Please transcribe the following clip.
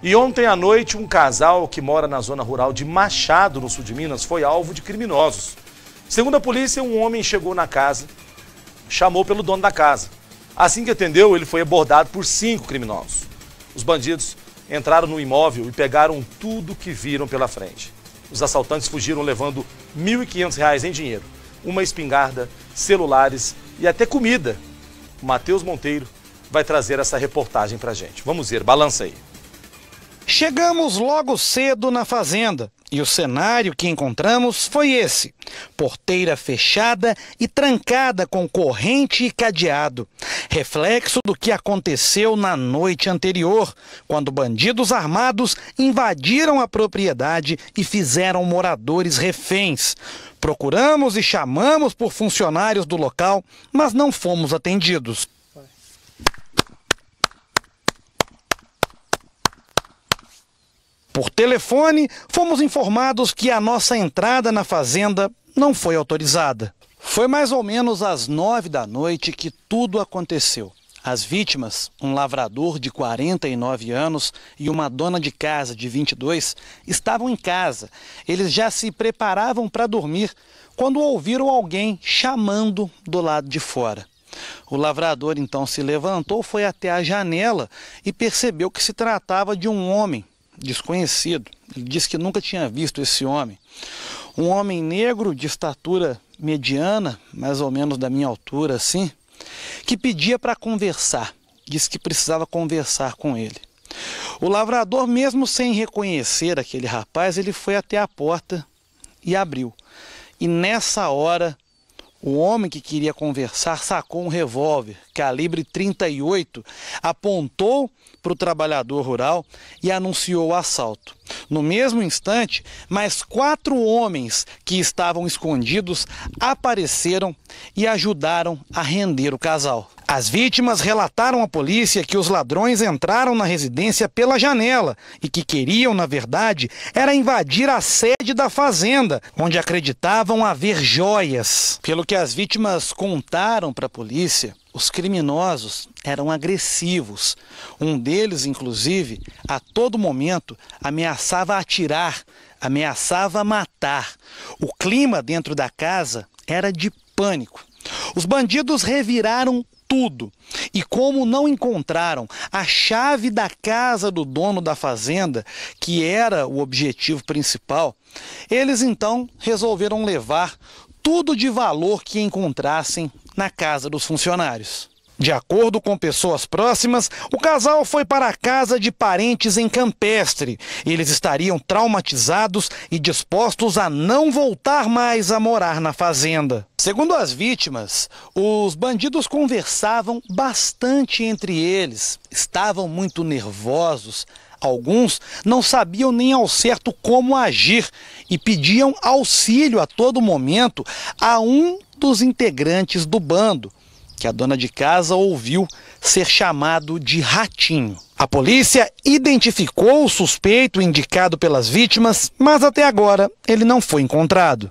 E ontem à noite, um casal que mora na zona rural de Machado, no sul de Minas, foi alvo de criminosos. Segundo a polícia, um homem chegou na casa, chamou pelo dono da casa. Assim que atendeu, ele foi abordado por cinco criminosos. Os bandidos entraram no imóvel e pegaram tudo que viram pela frente. Os assaltantes fugiram levando R$ 1.500 em dinheiro, uma espingarda, celulares e até comida. O Matheus Monteiro vai trazer essa reportagem pra gente. Vamos ver, balança aí. Chegamos logo cedo na fazenda e o cenário que encontramos foi esse: porteira fechada e trancada com corrente e cadeado, reflexo do que aconteceu na noite anterior, quando bandidos armados invadiram a propriedade e fizeram moradores reféns. Procuramos e chamamos por funcionários do local, mas não fomos atendidos. Por telefone, fomos informados que a nossa entrada na fazenda não foi autorizada. Foi mais ou menos às nove da noite que tudo aconteceu. As vítimas, um lavrador de 49 anos e uma dona de casa de 22, estavam em casa. Eles já se preparavam para dormir quando ouviram alguém chamando do lado de fora. O lavrador então se levantou, foi até a janela e percebeu que se tratava de um homem desconhecido. Ele disse que nunca tinha visto esse homem. Um homem negro de estatura mediana, mais ou menos da minha altura, assim, que pedia para conversar. Disse que precisava conversar com ele. O lavrador, mesmo sem reconhecer aquele rapaz, ele foi até a porta e abriu. E nessa hora o homem que queria conversar sacou um revólver, calibre 38, apontou para o trabalhador rural e anunciou o assalto. No mesmo instante, mais quatro homens que estavam escondidos apareceram e ajudaram a render o casal. As vítimas relataram à polícia que os ladrões entraram na residência pela janela e que queriam, na verdade, era invadir a sede da fazenda, onde acreditavam haver joias. Pelo que as vítimas contaram para a polícia, os criminosos eram agressivos. Um deles, inclusive, a todo momento ameaçava atirar, ameaçava matar. O clima dentro da casa era de pânico. Os bandidos reviraram tudo. E como não encontraram a chave da casa do dono da fazenda, que era o objetivo principal, eles então resolveram levar tudo de valor que encontrassem na casa dos funcionários. De acordo com pessoas próximas, o casal foi para a casa de parentes em Campestre. Eles estariam traumatizados e dispostos a não voltar mais a morar na fazenda. Segundo as vítimas, os bandidos conversavam bastante entre eles, estavam muito nervosos. Alguns não sabiam nem ao certo como agir e pediam auxílio a todo momento a um dos integrantes do bando, que a dona de casa ouviu ser chamado de Ratinho. A polícia identificou o suspeito indicado pelas vítimas, mas até agora ele não foi encontrado.